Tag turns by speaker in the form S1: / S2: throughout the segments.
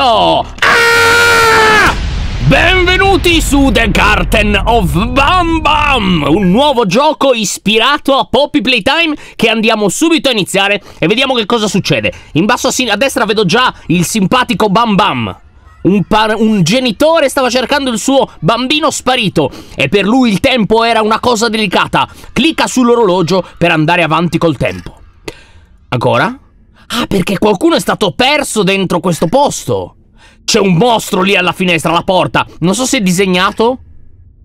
S1: No! Ah! Benvenuti su The Garden of Bam Bam, un nuovo gioco ispirato a Poppy Playtime che andiamo subito a iniziare e vediamo che cosa succede. In basso a, a destra vedo già il simpatico Bam Bam. Un, un, genitore stava cercando il suo bambino sparito e per lui il tempo era una cosa delicata. Clicca sull'orologio per andare avanti col tempo. Ancora? Ah, perché qualcuno è stato perso dentro questo posto! C'è un mostro lì alla finestra, alla porta! Non so se è disegnato...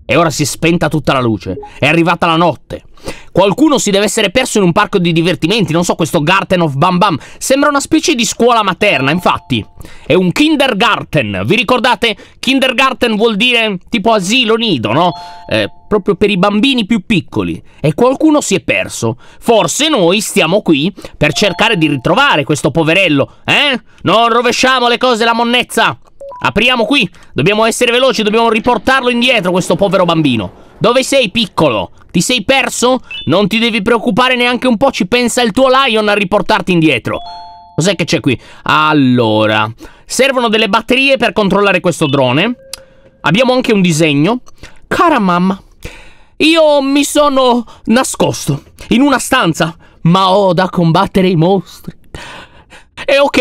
S1: E ora si è spenta tutta la luce. È arrivata la notte. Qualcuno si deve essere perso in un parco di divertimenti, non so, questo Garten of Bam Bam. Sembra una specie di scuola materna, infatti. È un kindergarten. Vi ricordate? Kindergarten vuol dire tipo asilo nido, no? Eh, proprio per i bambini più piccoli. E qualcuno si è perso. Forse noi stiamo qui per cercare di ritrovare questo poverello, eh? Non rovesciamo le cose, la monnezza! Apriamo qui. Dobbiamo essere veloci, dobbiamo riportarlo indietro questo povero bambino. Dove sei, piccolo? Ti sei perso? Non ti devi preoccupare neanche un po', ci pensa il tuo Lion a riportarti indietro. Cos'è che c'è qui? Allora, servono delle batterie per controllare questo drone. Abbiamo anche un disegno. Cara mamma, io mi sono nascosto in una stanza, ma ho da combattere i mostri. È ok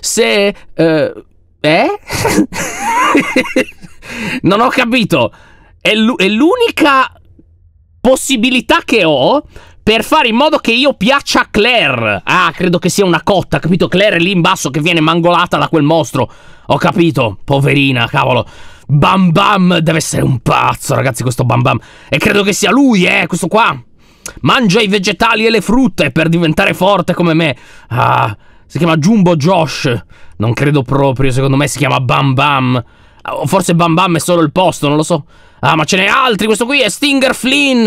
S1: se... Eh, eh? non ho capito. È, l'unica possibilità che ho per fare in modo che io piaccia a Claire. Ah, credo che sia una cotta, capito? Claire è lì in basso che viene mangolata da quel mostro. Ho capito, poverina, cavolo. Bam Bam deve essere un pazzo, ragazzi, questo Bam Bam. E credo che sia lui, eh, questo qua. Mangia i vegetali e le frutte per diventare forte come me. Ah... Si chiama Jumbo Josh. Non credo proprio, secondo me si chiama Bam Bam. forse Bam Bam è solo il posto, non lo so. Ah, ma ce n'è altri, questo qui è Stinger Flynn.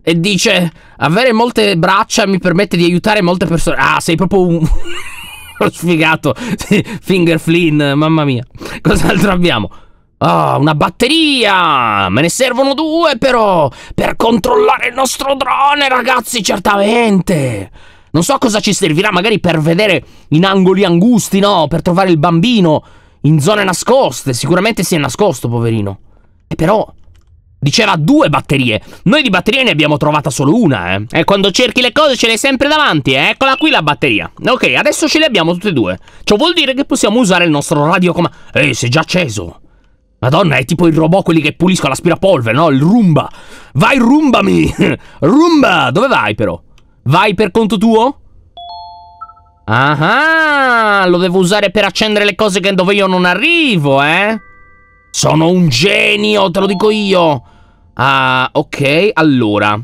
S1: E dice, avere molte braccia mi permette di aiutare molte persone. Ah, sei proprio un... sfigato. Finger Flynn, mamma mia. Cos'altro abbiamo? Ah, oh, una batteria! Me ne servono due però! Per controllare il nostro drone, ragazzi, certamente! Non so cosa ci servirà, magari per vedere in angoli angusti, no? Per trovare il bambino in zone nascoste. Sicuramente si è nascosto, poverino. E eh, però... Diceva due batterie. Noi di batterie ne abbiamo trovata solo una, eh. E eh, quando cerchi le cose ce le hai sempre davanti, eh. Eccola qui la batteria. Ok, adesso ce le abbiamo tutte e due. Ciò vuol dire che possiamo usare il nostro radio radiocomando. Ehi, sei già acceso. Madonna, è tipo il robot quelli che puliscono l'aspirapolvere, no? Il rumba. Vai, rumbami! Rumba! Dove vai, però? Vai per conto tuo? Ah, lo devo usare per accendere le cose dove io non arrivo, eh? Sono un genio, te lo dico io. Ah, ok, allora.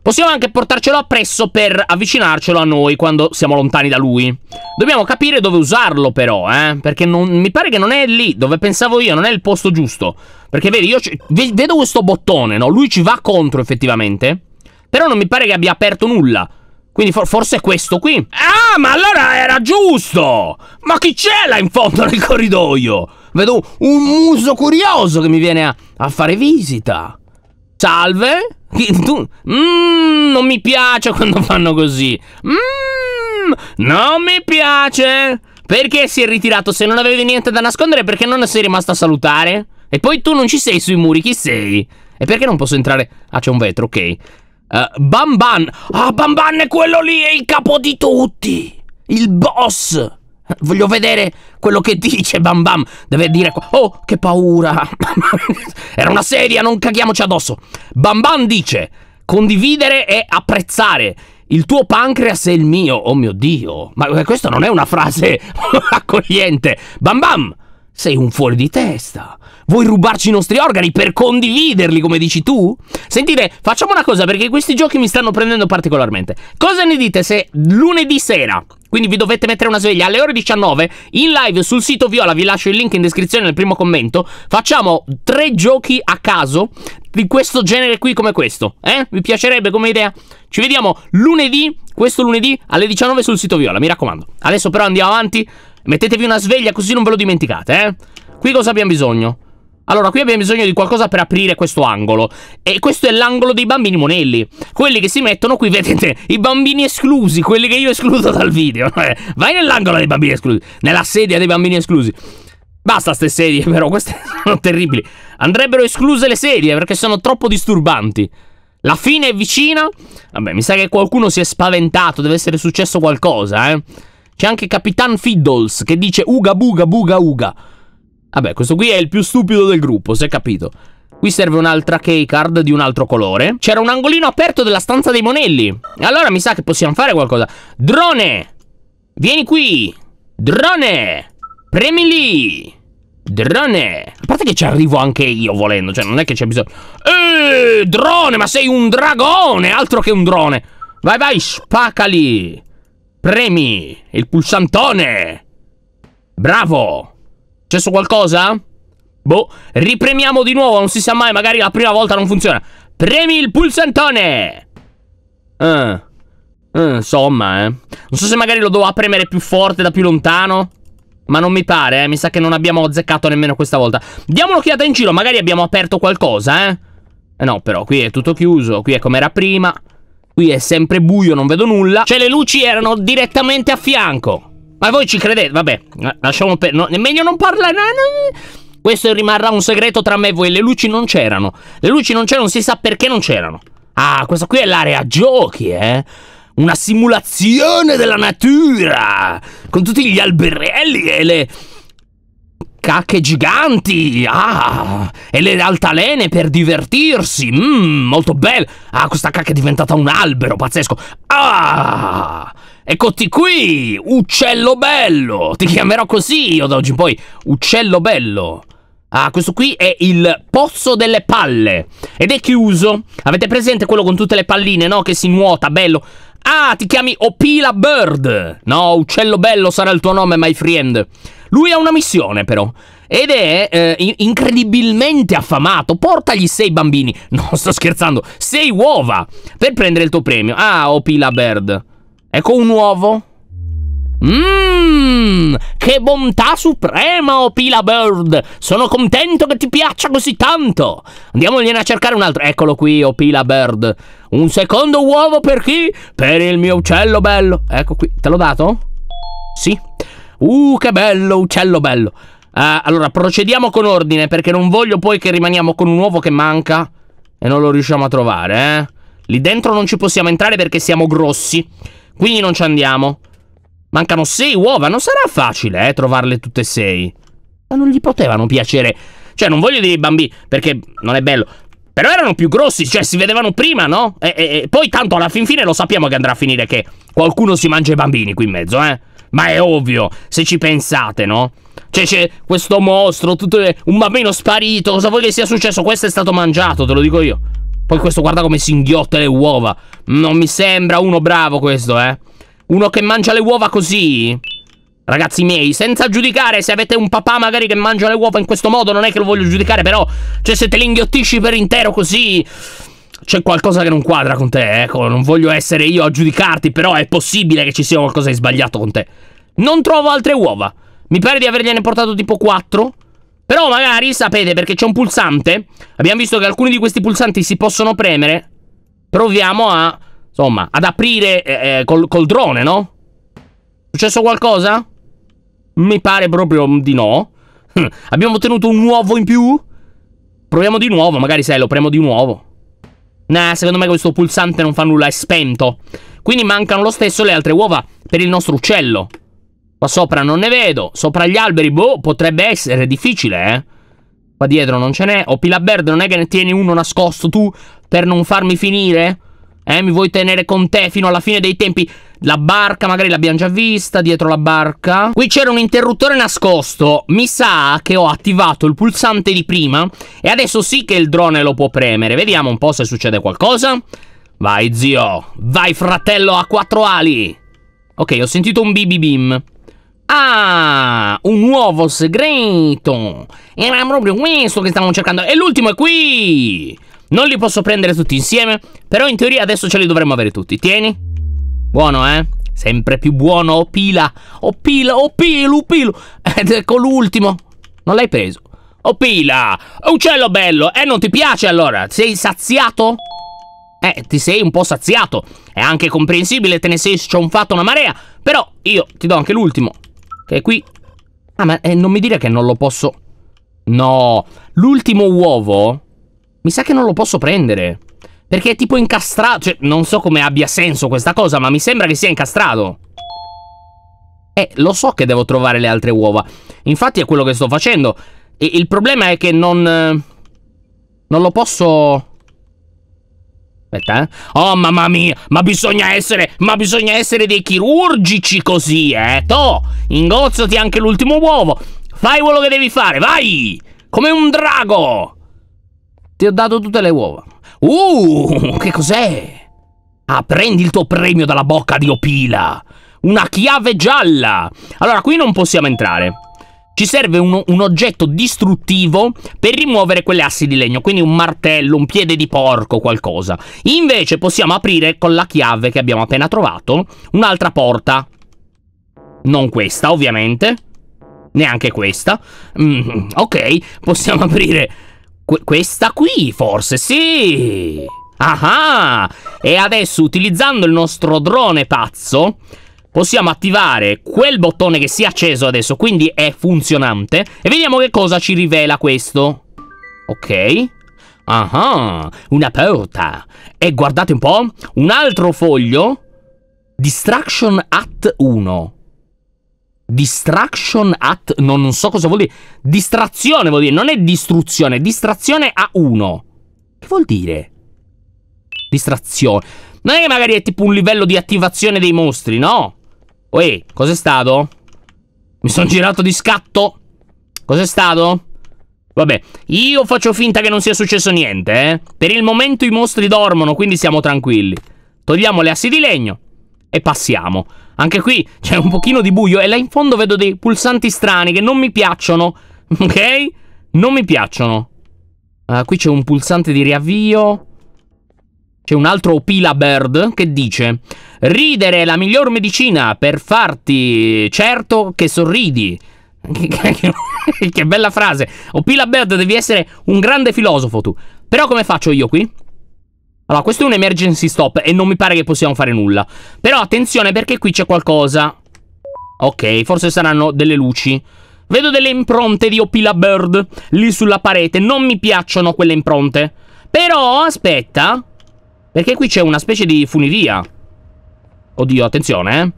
S1: Possiamo anche portarcelo appresso per avvicinarcelo a noi quando siamo lontani da lui. Dobbiamo capire dove usarlo però, eh? Perché non, mi pare che non è lì, dove pensavo io, non è il posto giusto. Perché vedi, io vedo questo bottone, no? Lui ci va contro effettivamente. Però non mi pare che abbia aperto nulla. Quindi for forse è questo qui. Ah, ma allora era giusto! Ma chi c'è là in fondo nel corridoio? Vedo un muso curioso che mi viene a, a fare visita. Salve? Tu? mmm, non mi piace quando fanno così. Mmm, non mi piace. Perché si è ritirato se non avevi niente da nascondere? Perché non sei rimasto a salutare? E poi tu non ci sei sui muri, chi sei? E perché non posso entrare? Ah, c'è un vetro, ok. Uh, Bamban. Ah, Bamban è quello lì, è il capo di tutti. Il boss. Eh, voglio vedere quello che dice Bam Deve dire. Oh, che paura! Era una sedia, non caghiamoci addosso. Bam dice: condividere e apprezzare. Il tuo pancreas è il mio. Oh mio dio. Ma eh, questa non è una frase accogliente. Bam Bam! Sei un fuori di testa. Vuoi rubarci i nostri organi per condividerli, come dici tu? Sentite, facciamo una cosa perché questi giochi mi stanno prendendo particolarmente. Cosa ne dite se lunedì sera quindi vi dovete mettere una sveglia alle ore 19 in live sul sito Viola, vi lascio il link in descrizione nel primo commento, facciamo tre giochi a caso di questo genere qui come questo, eh? Vi piacerebbe come idea? Ci vediamo lunedì, questo lunedì alle 19 sul sito Viola, mi raccomando. Adesso però andiamo avanti Mettetevi una sveglia così non ve lo dimenticate, eh? Qui cosa abbiamo bisogno? Allora, qui abbiamo bisogno di qualcosa per aprire questo angolo. E questo è l'angolo dei bambini monelli. Quelli che si mettono qui, vedete, i bambini esclusi, quelli che io escludo dal video. Vai nell'angolo dei bambini esclusi, nella sedia dei bambini esclusi. Basta queste sedie, però, queste sono terribili. Andrebbero escluse le sedie perché sono troppo disturbanti. La fine è vicina. Vabbè, mi sa che qualcuno si è spaventato, deve essere successo qualcosa, eh. C'è anche Capitan Fiddles che dice uga buga buga uga. Vabbè, questo qui è il più stupido del gruppo, si è capito. Qui serve un'altra keycard di un altro colore. C'era un angolino aperto della stanza dei monelli. Allora mi sa che possiamo fare qualcosa. Drone! Vieni qui! Drone! Premi lì! Drone! A parte che ci arrivo anche io volendo, cioè non è che c'è bisogno... Eeeh, drone, ma sei un dragone, altro che un drone! Vai, vai, spacali! Premi il pulsantone! Bravo! Successo qualcosa? Boh, ripremiamo di nuovo, non si sa mai, magari la prima volta non funziona. Premi il pulsantone! Eh. eh insomma, eh. Non so se magari lo doveva premere più forte da più lontano. Ma non mi pare, eh. Mi sa che non abbiamo azzeccato nemmeno questa volta. Diamo un'occhiata in giro, magari abbiamo aperto qualcosa, eh. Eh no, però, qui è tutto chiuso, qui è come era prima. Qui è sempre buio, non vedo nulla. Cioè le luci erano direttamente a fianco. Ma voi ci credete? Vabbè, lasciamo per... No, è meglio non parlare... Questo rimarrà un segreto tra me e voi. Le luci non c'erano. Le luci non c'erano, si sa perché non c'erano. Ah, questa qui è l'area giochi, eh? Una simulazione della natura. Con tutti gli alberelli e le cacche giganti! Ah! E le altalene per divertirsi! Mmm, molto bello! Ah, questa cacca è diventata un albero, pazzesco! Ah! Eccoti qui, uccello bello! Ti chiamerò così io da oggi in poi, uccello bello! Ah, questo qui è il pozzo delle palle Ed è chiuso Avete presente quello con tutte le palline, no? Che si nuota, bello Ah, ti chiami Opila Bird No, uccello bello sarà il tuo nome, my friend lui ha una missione però. Ed è eh, incredibilmente affamato. Portagli sei bambini. Non sto scherzando. Sei uova. Per prendere il tuo premio. Ah, Opila bird. Ecco un uovo. Mmm, che bontà suprema, Opila Bird! Sono contento che ti piaccia così tanto! Andiamogliene a cercare un altro. Eccolo qui, Opila Bird. Un secondo uovo per chi? Per il mio uccello bello. Ecco qui, te l'ho dato? Sì. Sì. Uh, che bello, uccello bello. Uh, allora, procediamo con ordine, perché non voglio poi che rimaniamo con un uovo che manca e non lo riusciamo a trovare, eh. Lì dentro non ci possiamo entrare perché siamo grossi, quindi non ci andiamo. Mancano sei uova, non sarà facile, eh, trovarle tutte e sei. Ma non gli potevano piacere... Cioè, non voglio dire i bambini, perché non è bello, però erano più grossi, cioè si vedevano prima, no? E, e, e, poi tanto alla fin fine lo sappiamo che andrà a finire che qualcuno si mangia i bambini qui in mezzo, eh? Ma è ovvio, se ci pensate, no? Cioè c'è questo mostro, tutto, un bambino sparito, cosa vuoi che sia successo? Questo è stato mangiato, te lo dico io. Poi questo guarda come si inghiotta le uova. Non mi sembra uno bravo questo, eh? Uno che mangia le uova così... Ragazzi miei, senza giudicare, se avete un papà magari che mangia le uova in questo modo, non è che lo voglio giudicare, però, cioè se te le inghiottisci per intero così, c'è qualcosa che non quadra con te, ecco, non voglio essere io a giudicarti, però è possibile che ci sia qualcosa di sbagliato con te. Non trovo altre uova, mi pare di avergliene portato tipo 4, però magari, sapete, perché c'è un pulsante, abbiamo visto che alcuni di questi pulsanti si possono premere, proviamo a, insomma, ad aprire eh, eh col, col drone, no? Successo qualcosa? Mi pare proprio di no. Abbiamo ottenuto un uovo in più? Proviamo di nuovo, magari sai, lo premo di nuovo. Nah, secondo me questo pulsante non fa nulla, è spento. Quindi mancano lo stesso le altre uova per il nostro uccello. Qua sopra non ne vedo. Sopra gli alberi, boh, potrebbe essere difficile, eh. Qua dietro non ce n'è. O Bird, non è che ne tieni uno nascosto tu per non farmi finire? Eh, mi vuoi tenere con te fino alla fine dei tempi? La barca magari l'abbiamo già vista, dietro la barca. Qui c'era un interruttore nascosto. Mi sa che ho attivato il pulsante di prima e adesso sì che il drone lo può premere. Vediamo un po' se succede qualcosa. Vai zio, vai fratello a quattro ali. Ok, ho sentito un bibibim. Ah, un nuovo segreto. Era proprio questo che stavamo cercando. E l'ultimo è qui. Non li posso prendere tutti insieme, però in teoria adesso ce li dovremmo avere tutti. Tieni. Buono, eh? Sempre più buono, Opila. Opila, Opilu, Opilu. Ed ecco l'ultimo. Non l'hai preso. Opila, uccello bello. Eh, non ti piace allora? Sei saziato? Eh, ti sei un po' saziato. È anche comprensibile, te ne sei scionfato una marea. Però io ti do anche l'ultimo. Che è qui. Ah, ma eh, non mi dire che non lo posso... No, l'ultimo uovo mi sa che non lo posso prendere. Perché è tipo incastrato. Cioè, non so come abbia senso questa cosa, ma mi sembra che sia incastrato. Eh, lo so che devo trovare le altre uova. Infatti è quello che sto facendo. E il problema è che non... Eh, non lo posso... Aspetta, eh. Oh, mamma mia, ma bisogna essere... Ma bisogna essere dei chirurgici così, eh. Toh, ingozzati anche l'ultimo uovo. Fai quello che devi fare, vai! Come un drago! Ti ho dato tutte le uova. Uh, che cos'è? Ah, prendi il tuo premio dalla bocca di Opila. Una chiave gialla. Allora, qui non possiamo entrare. Ci serve un, un, oggetto distruttivo per rimuovere quelle assi di legno, quindi un martello, un piede di porco, qualcosa. Invece possiamo aprire con la chiave che abbiamo appena trovato un'altra porta. Non questa, ovviamente. Neanche questa. Mm, ok, possiamo aprire Qu questa qui, forse, sì! Ah e adesso utilizzando il nostro drone pazzo possiamo attivare quel bottone che si è acceso adesso, quindi è funzionante. E vediamo che cosa ci rivela questo. Ok. Ah, una porta. E guardate un po', un altro foglio. Distraction at 1. Distraction at... No, non so cosa vuol dire. Distrazione vuol dire, non è distruzione. Distrazione a 1. Che vuol dire? Distrazione. Non è che magari è tipo un livello di attivazione dei mostri, no? Uè, cos'è stato? Mi sono girato di scatto? Cos'è stato? Vabbè, io faccio finta che non sia successo niente, eh. Per il momento i mostri dormono, quindi siamo tranquilli. Togliamo le assi di legno e passiamo. Anche qui c'è un pochino di buio e là in fondo vedo dei pulsanti strani che non mi piacciono. Ok? Non mi piacciono. Uh, qui c'è un pulsante di riavvio. C'è un altro Pila Bird che dice Ridere è la miglior medicina per farti certo che sorridi. che bella frase. Opila Bird, devi essere un grande filosofo tu. Però come faccio io qui? Allora, questo è un emergency stop e non mi pare che possiamo fare nulla. Però attenzione perché qui c'è qualcosa. Ok, forse saranno delle luci. Vedo delle impronte di Opila Bird lì sulla parete. Non mi piacciono quelle impronte. Però, aspetta. Perché qui c'è una specie di funivia. Oddio, attenzione, eh.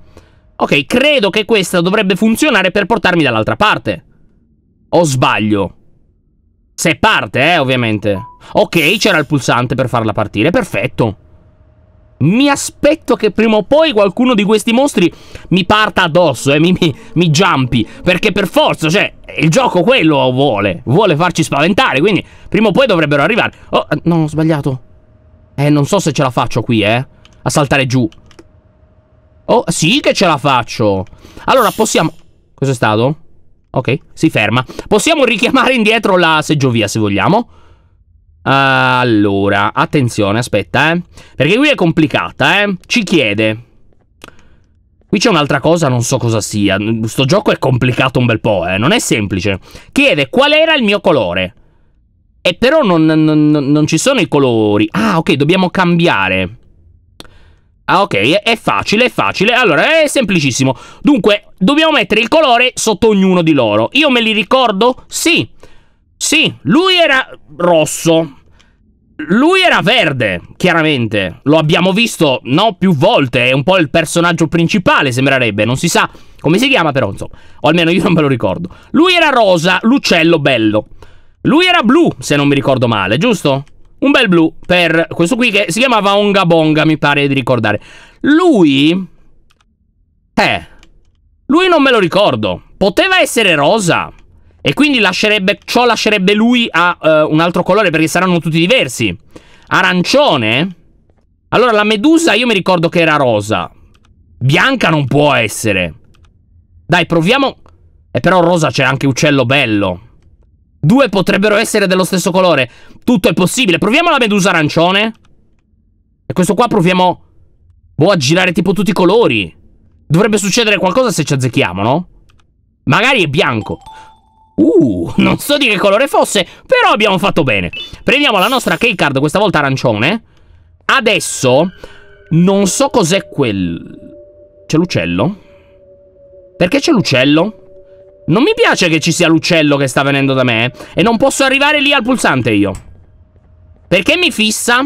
S1: Ok, credo che questa dovrebbe funzionare per portarmi dall'altra parte. O sbaglio? Se parte, eh, ovviamente. Ok, c'era il pulsante per farla partire, perfetto. Mi aspetto che prima o poi qualcuno di questi mostri mi parta addosso e eh, mi, mi, mi giampi. Perché per forza, cioè, il gioco quello vuole. Vuole farci spaventare, quindi prima o poi dovrebbero arrivare. Oh, eh, no, ho sbagliato. Eh, non so se ce la faccio qui, eh. A saltare giù. Oh, sì che ce la faccio. Allora, possiamo... Cos'è stato? Ok, si ferma. Possiamo richiamare indietro la seggiovia se vogliamo. Allora, attenzione, aspetta, eh. Perché qui è complicata, eh. Ci chiede. Qui c'è un'altra cosa, non so cosa sia. Questo gioco è complicato un bel po', eh. Non è semplice. Chiede qual era il mio colore. E però non, non, non ci sono i colori. Ah, ok, dobbiamo cambiare. Ah ok, è facile, è facile, allora è semplicissimo Dunque, dobbiamo mettere il colore sotto ognuno di loro Io me li ricordo? Sì Sì, lui era rosso lui era verde, chiaramente. Lo abbiamo visto, no, più volte. È un po' il personaggio principale, sembrerebbe. Non si sa come si chiama, però, insomma. O almeno io non me lo ricordo. Lui era rosa, l'uccello bello. Lui era blu, se non mi ricordo male, giusto? un bel blu per questo qui che si chiamava Onga Bonga, mi pare di ricordare. Lui... Eh... Lui non me lo ricordo. Poteva essere rosa. E quindi lascerebbe, ciò lascerebbe lui a uh, un altro colore perché saranno tutti diversi. Arancione? Allora la medusa io mi ricordo che era rosa. Bianca non può essere. Dai, proviamo... E eh, però rosa c'è anche uccello bello. Due potrebbero essere dello stesso colore. Tutto è possibile. Proviamo la medusa arancione. E questo qua proviamo... Boh, a girare tipo tutti i colori. Dovrebbe succedere qualcosa se ci azzecchiamo, no? Magari è bianco. Uh, non so di che colore fosse, però abbiamo fatto bene. Prendiamo la nostra key card, questa volta arancione. Adesso... Non so cos'è quel... C'è l'uccello? Perché c'è l'uccello? Non mi piace che ci sia l'uccello che sta venendo da me eh. E non posso arrivare lì al pulsante io Perché mi fissa?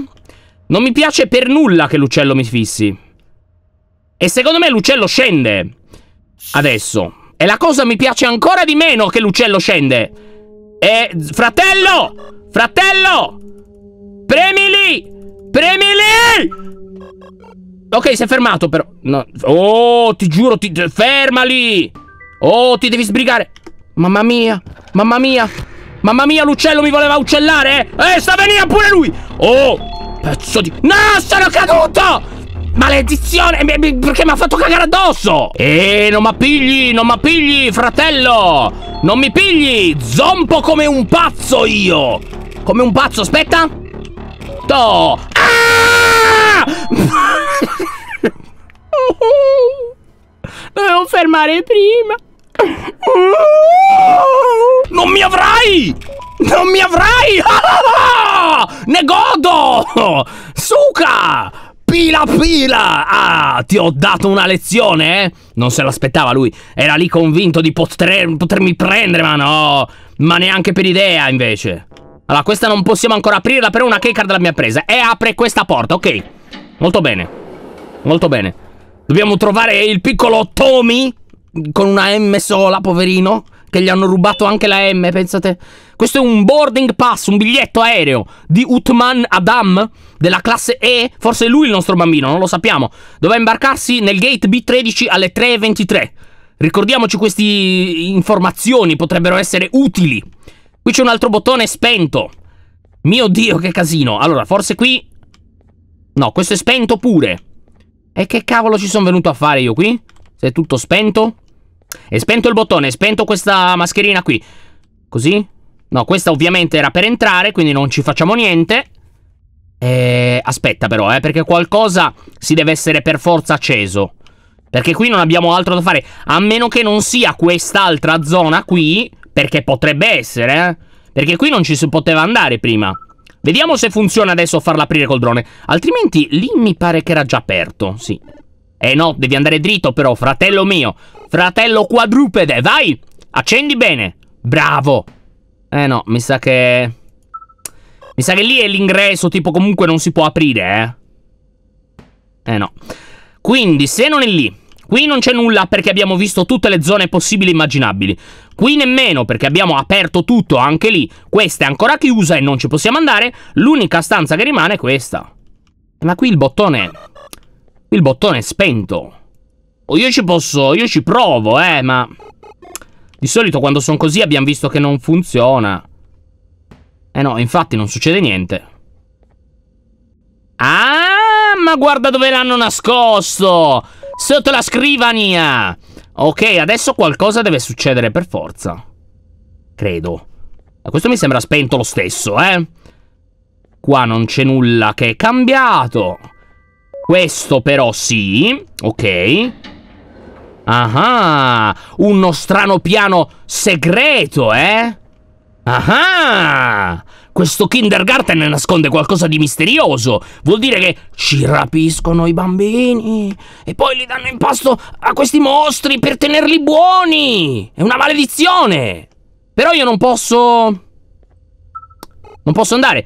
S1: Non mi piace per nulla che l'uccello mi fissi E secondo me l'uccello scende Adesso E la cosa mi piace ancora di meno che l'uccello scende E... Fratello! Fratello! Premili! Premili! Ok, si è fermato però no. Oh, ti giuro, ti... fermali! Oh, ti devi sbrigare. Mamma mia, mamma mia. Mamma mia, l'uccello mi voleva uccellare, eh? Eh, sta venendo pure lui. Oh, pezzo di... No, sono caduto! Maledizione, perché mi ha fatto cagare addosso? Eh, non mi pigli, non mi pigli, fratello. Non mi pigli, zompo come un pazzo io. Come un pazzo, aspetta. To. Ah! Dovevo fermare prima. Non mi avrai! Non mi avrai! Ah, ah, ah! ne godo! Suca! Pila pila! Ah, ti ho dato una lezione? Eh? Non se l'aspettava lui. Era lì convinto di poter, potermi prendere, ma no! Ma neanche per idea, invece. Allora, questa non possiamo ancora aprirla, però una keycard l'abbiamo presa. E apre questa porta, ok. Molto bene. Molto bene. Dobbiamo trovare il piccolo Tommy con una M sola, poverino, che gli hanno rubato anche la M, pensate. Questo è un boarding pass, un biglietto aereo di Utman Adam della classe E, forse è lui il nostro bambino, non lo sappiamo. Doveva imbarcarsi nel gate B13 alle 3:23. Ricordiamoci queste informazioni, potrebbero essere utili. Qui c'è un altro bottone spento. Mio Dio, che casino. Allora, forse qui... No, questo è spento pure. E che cavolo ci sono venuto a fare io qui? Se è tutto spento. È spento il bottone, è spento questa mascherina qui. Così? No, questa ovviamente era per entrare, quindi non ci facciamo niente. E... Eh, aspetta però, eh, perché qualcosa si deve essere per forza acceso. Perché qui non abbiamo altro da fare. A meno che non sia quest'altra zona qui, perché potrebbe essere, eh. Perché qui non ci si poteva andare prima. Vediamo se funziona adesso farla aprire col drone. Altrimenti lì mi pare che era già aperto, sì. Eh no, devi andare dritto però, fratello mio. Fratello quadrupede, vai! Accendi bene. Bravo. Eh no, mi sa che... Mi sa che lì è l'ingresso, tipo comunque non si può aprire, eh. Eh no. Quindi, se non è lì... Qui non c'è nulla perché abbiamo visto tutte le zone possibili e immaginabili. Qui nemmeno perché abbiamo aperto tutto anche lì. Questa è ancora chiusa e non ci possiamo andare. L'unica stanza che rimane è questa. Ma qui il bottone il bottone è spento. Oh, io ci posso, io ci provo, eh, ma... Di solito quando sono così abbiamo visto che non funziona. Eh no, infatti non succede niente. Ah, ma guarda dove l'hanno nascosto! Sotto la scrivania! Ok, adesso qualcosa deve succedere per forza. Credo. Ma questo mi sembra spento lo stesso, eh? Qua non c'è nulla che è cambiato. Questo però sì, ok. Ah, uno strano piano segreto, eh? Ah, questo kindergarten nasconde qualcosa di misterioso. Vuol dire che ci rapiscono i bambini e poi li danno in pasto a questi mostri per tenerli buoni. È una maledizione. Però io non posso... Non posso andare.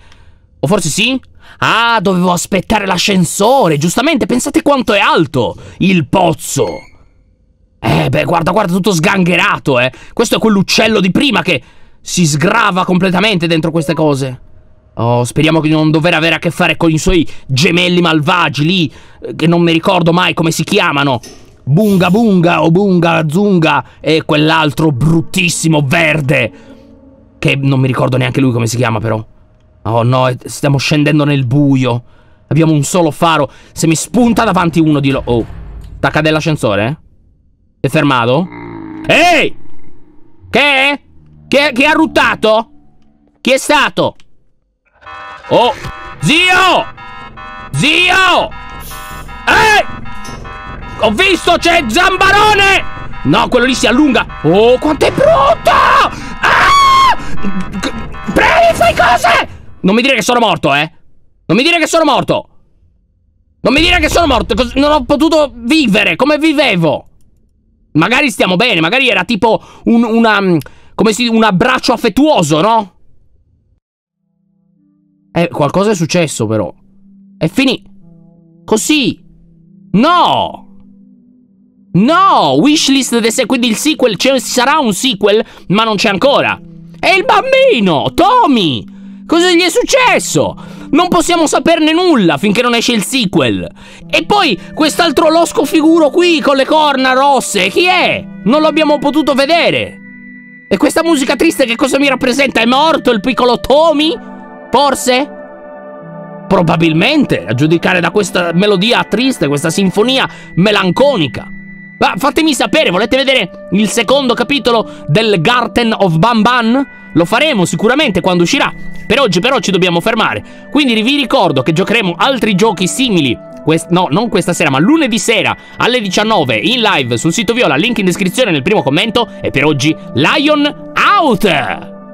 S1: O forse sì? Ah, dovevo aspettare l'ascensore, giustamente, pensate quanto è alto il pozzo. Eh, beh, guarda, guarda, tutto sgangherato, eh. Questo è quell'uccello di prima che si sgrava completamente dentro queste cose. Oh, speriamo di non dover avere a che fare con i suoi gemelli malvagi lì, eh, che non mi ricordo mai come si chiamano. Bunga Bunga o Bunga Zunga e quell'altro bruttissimo verde, che non mi ricordo neanche lui come si chiama però. Oh no, stiamo scendendo nel buio. Abbiamo un solo faro. Se mi spunta davanti uno di loro... Oh. Tacca dell'ascensore? Eh? È fermato? Ehi! Che? Che, che ha ruttato? Chi è stato? Oh! Zio! Zio! Ehi! Ho visto, c'è Zambarone! No, quello lì si allunga! Oh, quanto è brutto! Ah! Previ, fai cose! Non mi dire che sono morto, eh. Non mi dire che sono morto. Non mi dire che sono morto. non ho potuto vivere. Come vivevo? Magari stiamo bene. Magari era tipo un, una, mm, come si, un abbraccio affettuoso, no? Eh, qualcosa è successo però. È finito. Così. No. No. Wishlist. De quindi il sequel. Ci sarà un sequel, ma non c'è ancora. È il bambino. Tommy. Cosa gli è successo? Non possiamo saperne nulla finché non esce il sequel. E poi quest'altro losco figuro qui con le corna rosse, chi è? Non l'abbiamo potuto vedere. E questa musica triste che cosa mi rappresenta? È morto il piccolo Tommy? Forse? Probabilmente, a giudicare da questa melodia triste, questa sinfonia melanconica. Ma fatemi sapere, volete vedere il secondo capitolo del Garten of Bamban? Lo faremo sicuramente quando uscirà. Per oggi però ci dobbiamo fermare, quindi vi ricordo che giocheremo altri giochi simili Quest no, non questa sera, ma lunedì sera alle 19 in live sul sito Viola, link in descrizione nel primo commento. E per oggi, Lion out!